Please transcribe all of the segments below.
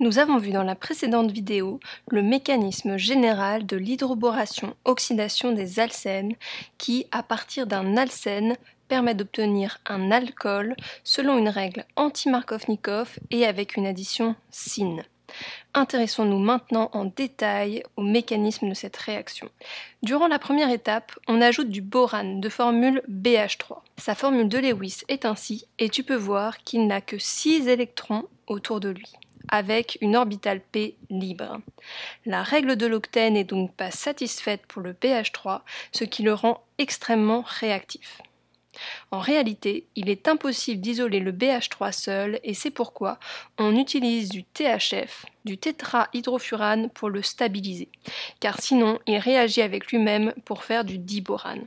Nous avons vu dans la précédente vidéo le mécanisme général de l'hydroboration-oxydation des alcènes qui, à partir d'un alcène, permet d'obtenir un alcool selon une règle anti-Markovnikov et avec une addition sine. Intéressons-nous maintenant en détail au mécanisme de cette réaction. Durant la première étape, on ajoute du borane de formule BH3. Sa formule de Lewis est ainsi, et tu peux voir qu'il n'a que 6 électrons autour de lui avec une orbitale P libre. La règle de l'octet n'est donc pas satisfaite pour le pH3, ce qui le rend extrêmement réactif. En réalité, il est impossible d'isoler le BH3 seul et c'est pourquoi on utilise du THF, du tétrahydrofurane pour le stabiliser, car sinon il réagit avec lui-même pour faire du diborane.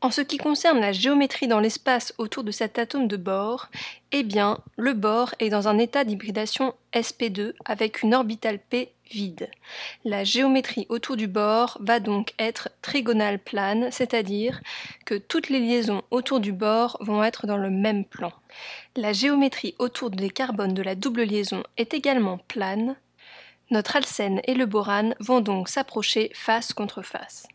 En ce qui concerne la géométrie dans l'espace autour de cet atome de bore, eh bien, le bore est dans un état d'hybridation sp2 avec une orbitale p vide. La géométrie autour du bord va donc être trigonale plane, c'est-à-dire que toutes les liaisons autour du bord vont être dans le même plan. La géométrie autour des carbones de la double liaison est également plane, notre alcène et le borane vont donc s'approcher face contre face.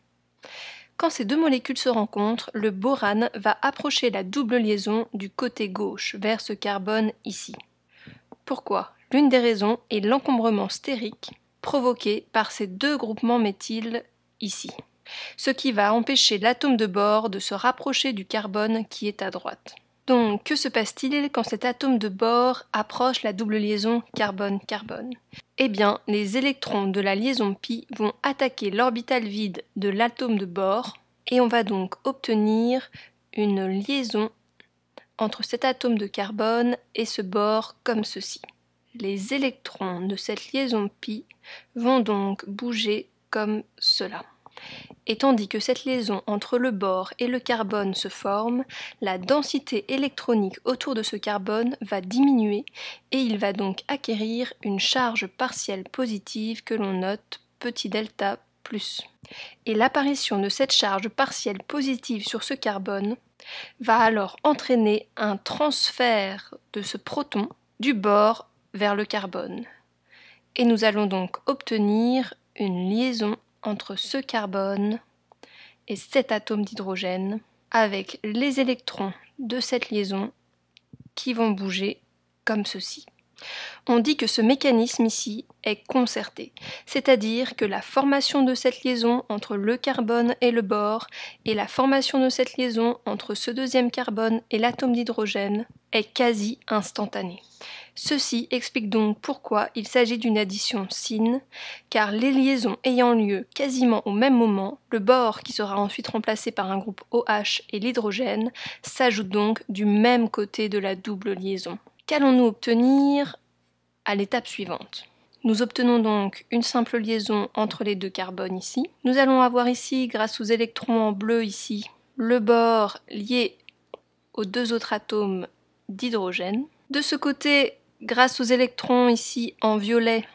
Quand ces deux molécules se rencontrent, le borane va approcher la double liaison du côté gauche vers ce carbone ici. Pourquoi L'une des raisons est l'encombrement stérique provoqué par ces deux groupements méthyl ici, ce qui va empêcher l'atome de bord de se rapprocher du carbone qui est à droite. Donc, que se passe-t-il quand cet atome de bord approche la double liaison carbone-carbone eh bien, les électrons de la liaison pi vont attaquer l'orbital vide de l'atome de bord et on va donc obtenir une liaison entre cet atome de carbone et ce bord comme ceci. Les électrons de cette liaison pi vont donc bouger comme cela. Et tandis que cette liaison entre le bord et le carbone se forme, la densité électronique autour de ce carbone va diminuer et il va donc acquérir une charge partielle positive que l'on note petit delta plus. Et l'apparition de cette charge partielle positive sur ce carbone va alors entraîner un transfert de ce proton du bord vers le carbone. Et nous allons donc obtenir une liaison entre ce carbone et cet atome d'hydrogène avec les électrons de cette liaison qui vont bouger comme ceci. On dit que ce mécanisme ici est concerté, c'est-à-dire que la formation de cette liaison entre le carbone et le bore et la formation de cette liaison entre ce deuxième carbone et l'atome d'hydrogène est quasi instantanée. Ceci explique donc pourquoi il s'agit d'une addition sine, car les liaisons ayant lieu quasiment au même moment, le bore qui sera ensuite remplacé par un groupe OH et l'hydrogène s'ajoutent donc du même côté de la double liaison. Qu'allons-nous obtenir à l'étape suivante nous obtenons donc une simple liaison entre les deux carbones ici. Nous allons avoir ici, grâce aux électrons en bleu ici, le bord lié aux deux autres atomes d'hydrogène. De ce côté, grâce aux électrons ici en violet,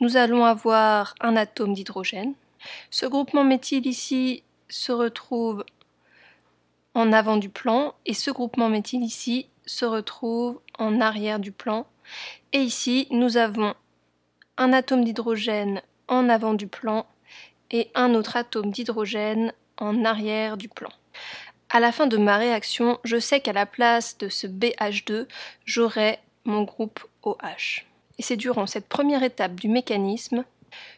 nous allons avoir un atome d'hydrogène. Ce groupement méthyle ici se retrouve en avant du plan et ce groupement méthyle ici se retrouve en arrière du plan. Et ici, nous avons un atome d'hydrogène en avant du plan et un autre atome d'hydrogène en arrière du plan. À la fin de ma réaction, je sais qu'à la place de ce BH2, j'aurai mon groupe OH. Et c'est durant cette première étape du mécanisme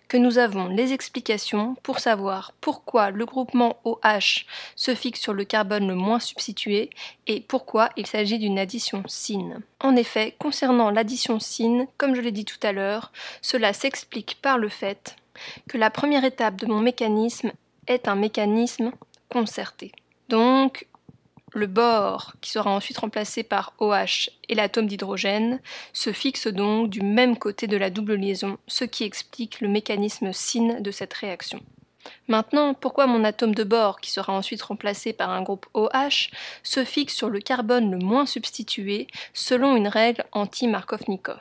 que nous avons les explications pour savoir pourquoi le groupement OH se fixe sur le carbone le moins substitué et pourquoi il s'agit d'une addition SIN. En effet, concernant l'addition SIN, comme je l'ai dit tout à l'heure, cela s'explique par le fait que la première étape de mon mécanisme est un mécanisme concerté. Donc, le bore, qui sera ensuite remplacé par OH et l'atome d'hydrogène, se fixe donc du même côté de la double liaison, ce qui explique le mécanisme SIN de cette réaction. Maintenant, pourquoi mon atome de bore, qui sera ensuite remplacé par un groupe OH, se fixe sur le carbone le moins substitué selon une règle anti-Markovnikov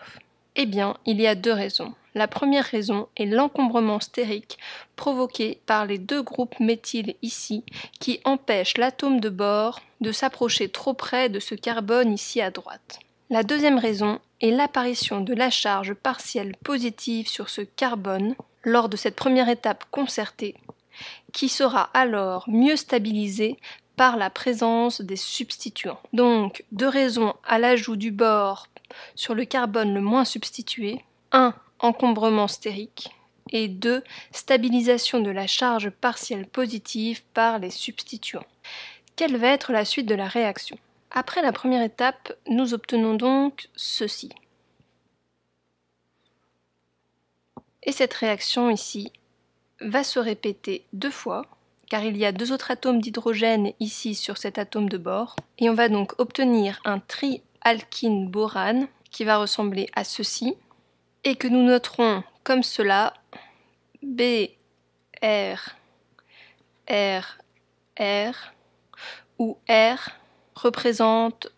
eh bien, il y a deux raisons. La première raison est l'encombrement stérique provoqué par les deux groupes méthyle ici qui empêchent l'atome de bord de s'approcher trop près de ce carbone ici à droite. La deuxième raison est l'apparition de la charge partielle positive sur ce carbone lors de cette première étape concertée, qui sera alors mieux stabilisée par la présence des substituants. Donc, deux raisons à l'ajout du bord sur le carbone le moins substitué, 1. Encombrement stérique et 2. Stabilisation de la charge partielle positive par les substituants. Quelle va être la suite de la réaction Après la première étape, nous obtenons donc ceci. Et cette réaction ici va se répéter deux fois car il y a deux autres atomes d'hydrogène ici sur cet atome de bord, et on va donc obtenir un tri alkyne borane qui va ressembler à ceci et que nous noterons comme cela B R R R ou R représente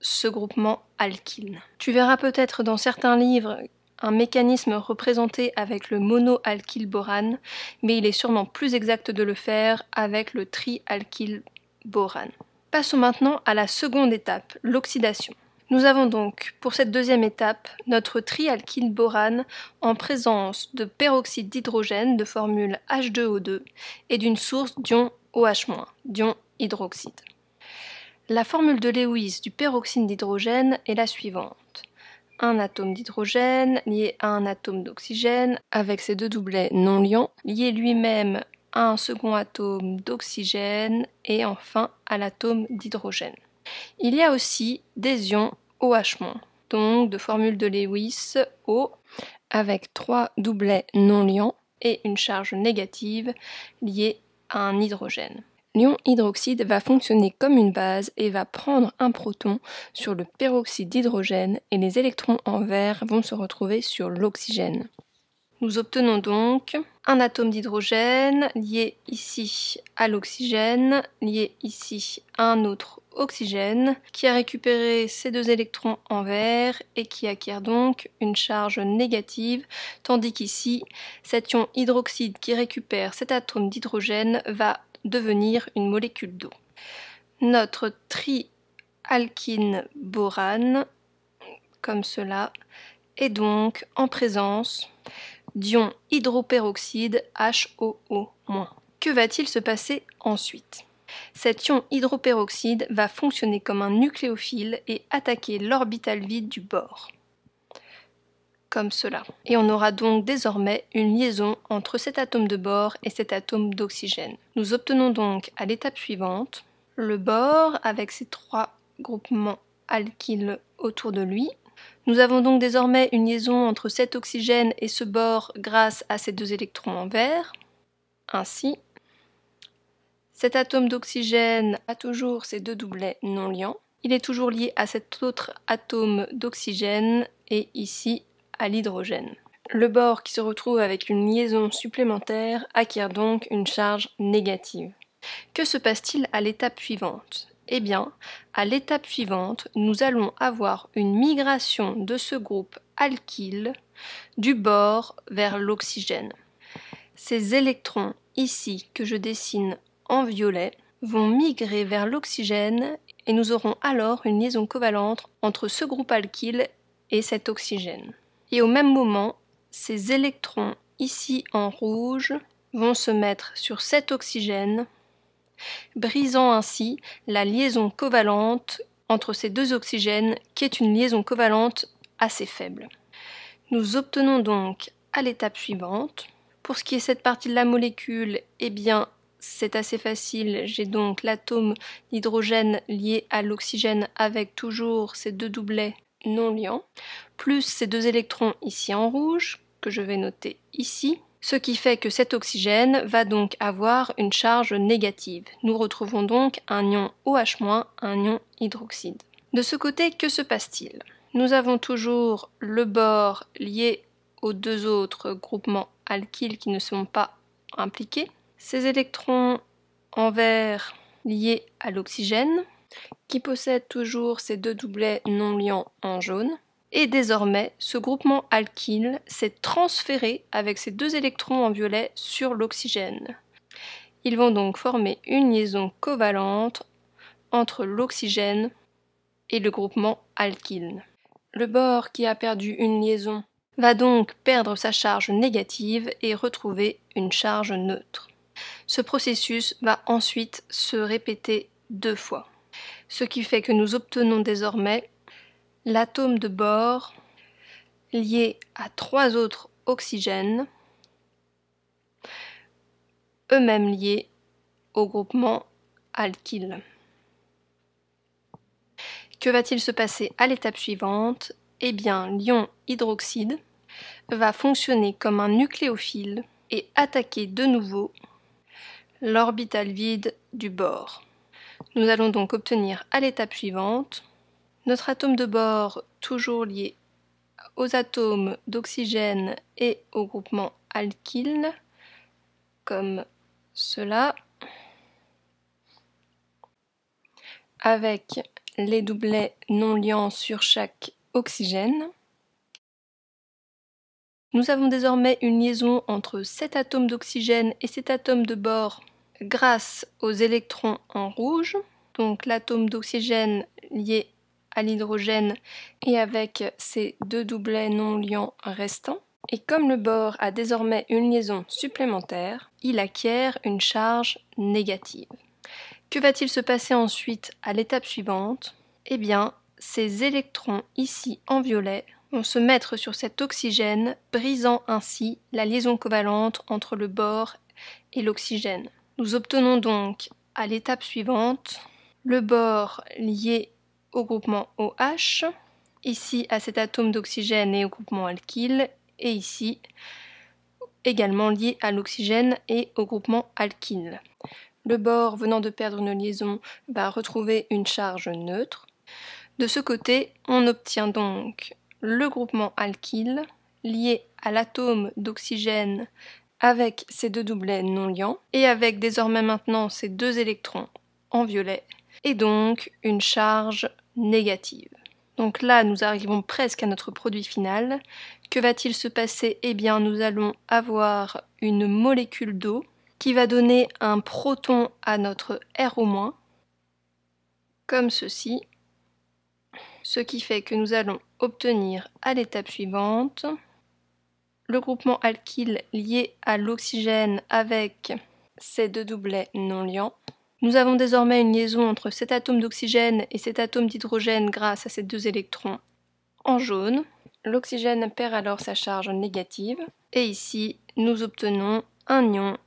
ce groupement alkyne. Tu verras peut-être dans certains livres un mécanisme représenté avec le monoalkyne-borane, mais il est sûrement plus exact de le faire avec le trialkyne-borane. Passons maintenant à la seconde étape, l'oxydation. Nous avons donc pour cette deuxième étape notre trialkyle borane en présence de peroxyde d'hydrogène de formule H2O2 et d'une source d'ion OH-, d'ion hydroxyde. La formule de Lewis du peroxyde d'hydrogène est la suivante. Un atome d'hydrogène lié à un atome d'oxygène avec ses deux doublets non liants, lié lui-même à un second atome d'oxygène et enfin à l'atome d'hydrogène. Il y a aussi des ions OH-, donc de formule de Lewis O avec trois doublets non liants et une charge négative liée à un hydrogène. L'ion hydroxyde va fonctionner comme une base et va prendre un proton sur le peroxyde d'hydrogène et les électrons en vert vont se retrouver sur l'oxygène. Nous obtenons donc un atome d'hydrogène lié ici à l'oxygène, lié ici à un autre oxygène, qui a récupéré ces deux électrons en vert et qui acquiert donc une charge négative, tandis qu'ici, cet ion hydroxyde qui récupère cet atome d'hydrogène va devenir une molécule d'eau. Notre trialkyne borane, comme cela, est donc en présence d'ion hydroperoxyde HOO-. Que va-t-il se passer ensuite Cet ion hydroperoxyde va fonctionner comme un nucléophile et attaquer l'orbital vide du bord. Comme cela. Et on aura donc désormais une liaison entre cet atome de bord et cet atome d'oxygène. Nous obtenons donc à l'étape suivante le bord avec ses trois groupements alkyles autour de lui, nous avons donc désormais une liaison entre cet oxygène et ce bord grâce à ces deux électrons en vert. Ainsi, cet atome d'oxygène a toujours ses deux doublets non liants. Il est toujours lié à cet autre atome d'oxygène et ici à l'hydrogène. Le bord qui se retrouve avec une liaison supplémentaire acquiert donc une charge négative. Que se passe-t-il à l'étape suivante eh bien, à l'étape suivante, nous allons avoir une migration de ce groupe alkyle du bord vers l'oxygène. Ces électrons ici que je dessine en violet vont migrer vers l'oxygène et nous aurons alors une liaison covalente entre ce groupe alkyle et cet oxygène. Et au même moment, ces électrons ici en rouge vont se mettre sur cet oxygène brisant ainsi la liaison covalente entre ces deux oxygènes qui est une liaison covalente assez faible. Nous obtenons donc à l'étape suivante, pour ce qui est cette partie de la molécule, eh bien c'est assez facile, j'ai donc l'atome d'hydrogène lié à l'oxygène avec toujours ces deux doublets non liants, plus ces deux électrons ici en rouge, que je vais noter ici, ce qui fait que cet oxygène va donc avoir une charge négative. Nous retrouvons donc un ion OH-, un ion hydroxyde. De ce côté, que se passe-t-il Nous avons toujours le bord lié aux deux autres groupements alkyles qui ne sont pas impliqués. Ces électrons en vert liés à l'oxygène, qui possèdent toujours ces deux doublets non liants en jaune. Et désormais, ce groupement alkyle s'est transféré avec ses deux électrons en violet sur l'oxygène. Ils vont donc former une liaison covalente entre l'oxygène et le groupement alkyle. Le bord qui a perdu une liaison va donc perdre sa charge négative et retrouver une charge neutre. Ce processus va ensuite se répéter deux fois, ce qui fait que nous obtenons désormais l'atome de bore lié à trois autres oxygènes, eux-mêmes liés au groupement alkyle. Que va-t-il se passer à l'étape suivante Eh bien, l'ion hydroxyde va fonctionner comme un nucléophile et attaquer de nouveau l'orbital vide du bord. Nous allons donc obtenir à l'étape suivante notre atome de bord, toujours lié aux atomes d'oxygène et au groupement alkyle, comme cela, avec les doublets non liants sur chaque oxygène. Nous avons désormais une liaison entre cet atome d'oxygène et cet atome de bord grâce aux électrons en rouge. Donc l'atome d'oxygène lié à l'hydrogène et avec ces deux doublets non liants restants. Et comme le bord a désormais une liaison supplémentaire, il acquiert une charge négative. Que va-t-il se passer ensuite à l'étape suivante Eh bien, ces électrons ici en violet vont se mettre sur cet oxygène, brisant ainsi la liaison covalente entre le bord et l'oxygène. Nous obtenons donc à l'étape suivante le bord lié au groupement OH, ici à cet atome d'oxygène et au groupement alkyle, et ici également lié à l'oxygène et au groupement alkyle. Le bord venant de perdre une liaison va retrouver une charge neutre. De ce côté, on obtient donc le groupement alkyle lié à l'atome d'oxygène avec ses deux doublets non liants et avec désormais maintenant ses deux électrons en violet et donc une charge négative. Donc là, nous arrivons presque à notre produit final. Que va-t-il se passer Eh bien, nous allons avoir une molécule d'eau qui va donner un proton à notre R au moins, comme ceci, ce qui fait que nous allons obtenir à l'étape suivante le groupement alkyle lié à l'oxygène avec ces deux doublets non liants. Nous avons désormais une liaison entre cet atome d'oxygène et cet atome d'hydrogène grâce à ces deux électrons en jaune. L'oxygène perd alors sa charge négative. Et ici, nous obtenons un ion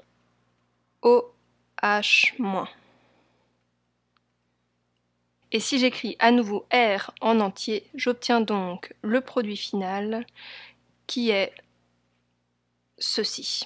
OH-. Et si j'écris à nouveau R en entier, j'obtiens donc le produit final qui est ceci.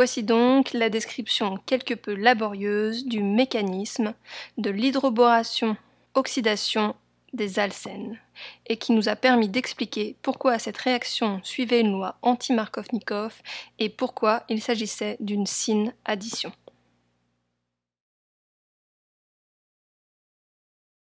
Voici donc la description quelque peu laborieuse du mécanisme de l'hydroboration-oxydation des alcènes et qui nous a permis d'expliquer pourquoi cette réaction suivait une loi anti-Markovnikov et pourquoi il s'agissait d'une syn addition.